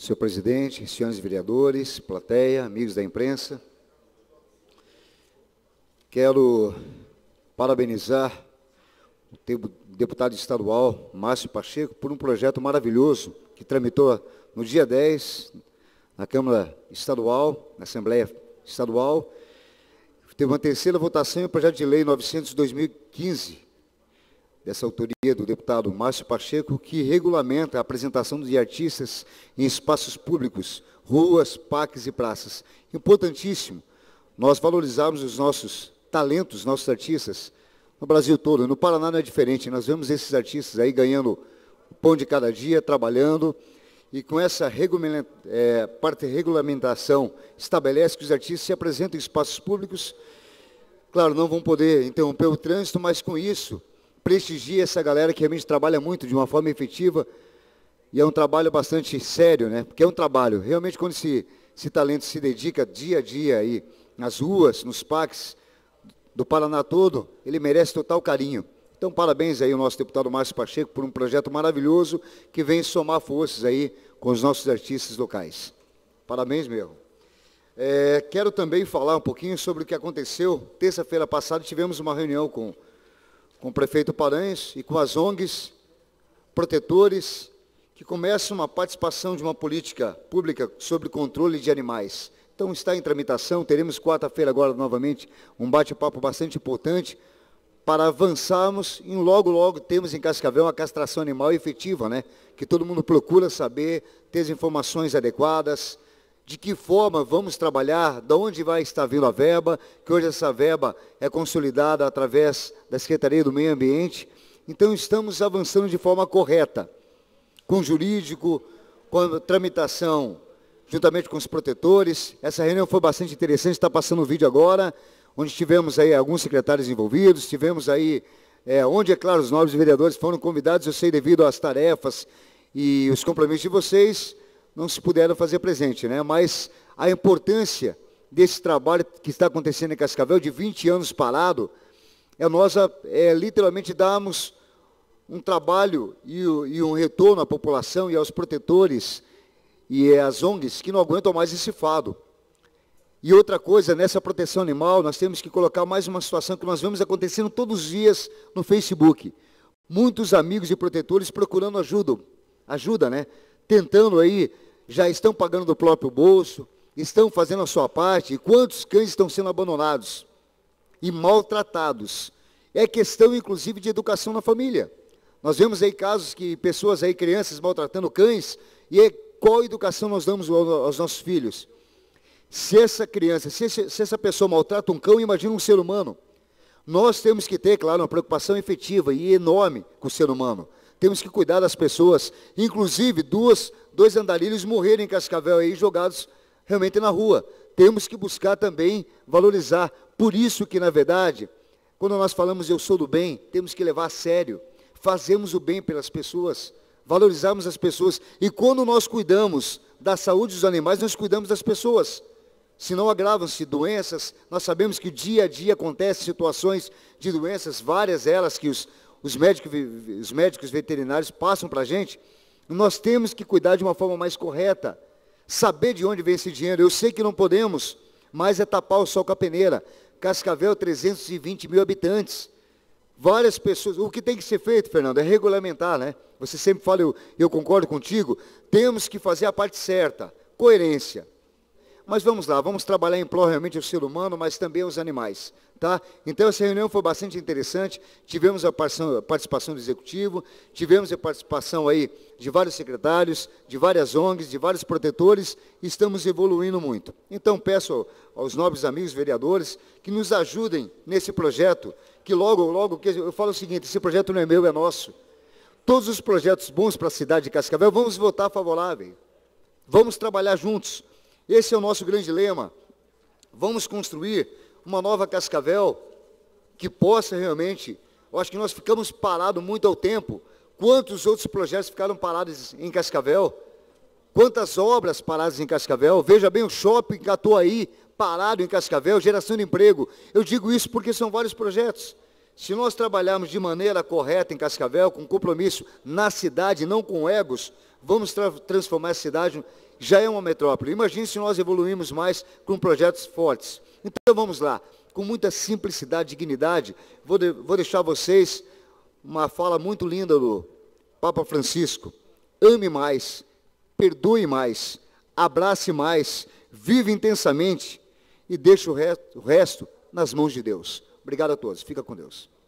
Senhor presidente, senhores vereadores, plateia, amigos da imprensa, quero parabenizar o deputado estadual Márcio Pacheco por um projeto maravilhoso que tramitou no dia 10 na Câmara Estadual, na Assembleia Estadual. Teve uma terceira votação e o projeto de lei 900 2015 essa autoria do deputado Márcio Pacheco, que regulamenta a apresentação de artistas em espaços públicos, ruas, parques e praças. Importantíssimo nós valorizarmos os nossos talentos, nossos artistas, no Brasil todo. No Paraná não é diferente, nós vemos esses artistas aí ganhando o pão de cada dia, trabalhando, e com essa é, parte regulamentação estabelece que os artistas se apresentam em espaços públicos. Claro, não vão poder interromper o trânsito, mas com isso prestigia essa galera que realmente trabalha muito de uma forma efetiva e é um trabalho bastante sério, né? Porque é um trabalho, realmente quando esse, esse talento se dedica dia a dia aí nas ruas, nos parques do Paraná todo, ele merece total carinho. Então, parabéns aí ao nosso deputado Márcio Pacheco por um projeto maravilhoso que vem somar forças aí com os nossos artistas locais. Parabéns mesmo. É, quero também falar um pouquinho sobre o que aconteceu. Terça-feira passada tivemos uma reunião com com o prefeito Paranhos e com as ONGs, protetores, que começam uma participação de uma política pública sobre controle de animais. Então está em tramitação, teremos quarta-feira agora novamente um bate-papo bastante importante para avançarmos e logo, logo temos em Cascavel uma castração animal efetiva, né? Que todo mundo procura saber, ter as informações adequadas, de que forma vamos trabalhar, de onde vai estar vindo a verba, que hoje essa verba é consolidada através da Secretaria do Meio Ambiente. Então estamos avançando de forma correta, com jurídico, com tramitação, juntamente com os protetores. Essa reunião foi bastante interessante, está passando o vídeo agora, onde tivemos aí alguns secretários envolvidos, tivemos aí, é, onde, é claro, os nobres vereadores foram convidados, eu sei devido às tarefas e os compromissos de vocês, não se puderam fazer presente, né? mas a importância desse trabalho que está acontecendo em Cascavel, de 20 anos parado, é nós é, literalmente darmos um trabalho e, e, um retorno à população e aos protetores e eh, às ONGs que não aguentam mais esse fado. E outra coisa, nessa proteção animal, nós temos que colocar mais uma situação que nós vemos acontecendo todos os dias no Facebook. Muitos amigos e protetores procurando ajuda, ajuda, né? tentando aí, já estão pagando do próprio bolso, estão fazendo a sua parte, e quantos cães estão sendo abandonados e maltratados? É questão, inclusive, de educação na família. Nós vemos aí casos que pessoas aí, crianças maltratando cães, e é qual educação nós damos aos nossos filhos? Se essa criança, se essa pessoa maltrata um cão, imagina um ser humano. Nós temos que ter, claro, uma preocupação efetiva e enorme com o ser humano. Temos que cuidar das pessoas. Inclusive, duas, dois andarilhos morreram em Cascavel aí, jogados realmente na rua. Temos que buscar também valorizar. Por isso que, na verdade, quando nós falamos eu sou do bem, temos que levar a sério. Fazemos o bem pelas pessoas, valorizamos as pessoas. E quando nós cuidamos da saúde dos animais, nós cuidamos das pessoas se não agravam-se doenças, nós sabemos que dia a dia acontecem situações de doenças, várias elas que os, os médicos, os médicos veterinários passam para a gente, nós temos que cuidar de uma forma mais correta, saber de onde vem esse dinheiro. Eu sei que não podemos, mas é tapar o sol com a peneira. Cascavel, 320 mil habitantes. Várias pessoas. O que tem que ser feito, Fernando, é regulamentar, né? Você sempre fala, eu, eu concordo contigo. Temos que fazer a parte certa, coerência. Mas vamos lá, vamos trabalhar em prol realmente do ser humano, mas também os animais. Tá? Então essa reunião foi bastante interessante, tivemos a participação do executivo, tivemos a participação aí de vários secretários, de várias ONGs, de vários protetores, estamos evoluindo muito. Então peço aos nobres amigos vereadores que nos ajudem nesse projeto, que logo, logo, eu falo o seguinte, esse projeto não é meu, é nosso. Todos os projetos bons para a cidade de Cascavel, vamos votar favorável. Vamos trabalhar juntos esse é o nosso grande lema. Vamos construir uma nova Cascavel que possa realmente. Eu acho que nós ficamos parados muito ao tempo. Quantos outros projetos ficaram parados em Cascavel? Quantas obras paradas em Cascavel? Veja bem, o shopping aí, parado em Cascavel, geração de emprego. Eu digo isso porque são vários projetos. Se nós trabalharmos de maneira correta em Cascavel, com compromisso na cidade, não com egos, vamos tra transformar a cidade já é uma metrópole. Imagine se nós evoluímos mais com projetos fortes. Então vamos lá, com muita simplicidade e dignidade, vou, de, vou deixar vocês uma fala muito linda do Papa Francisco. Ame mais, perdoe mais, abrace mais, vive intensamente e deixe o o resto nas mãos de Deus. Obrigado a todos. Fica com Deus.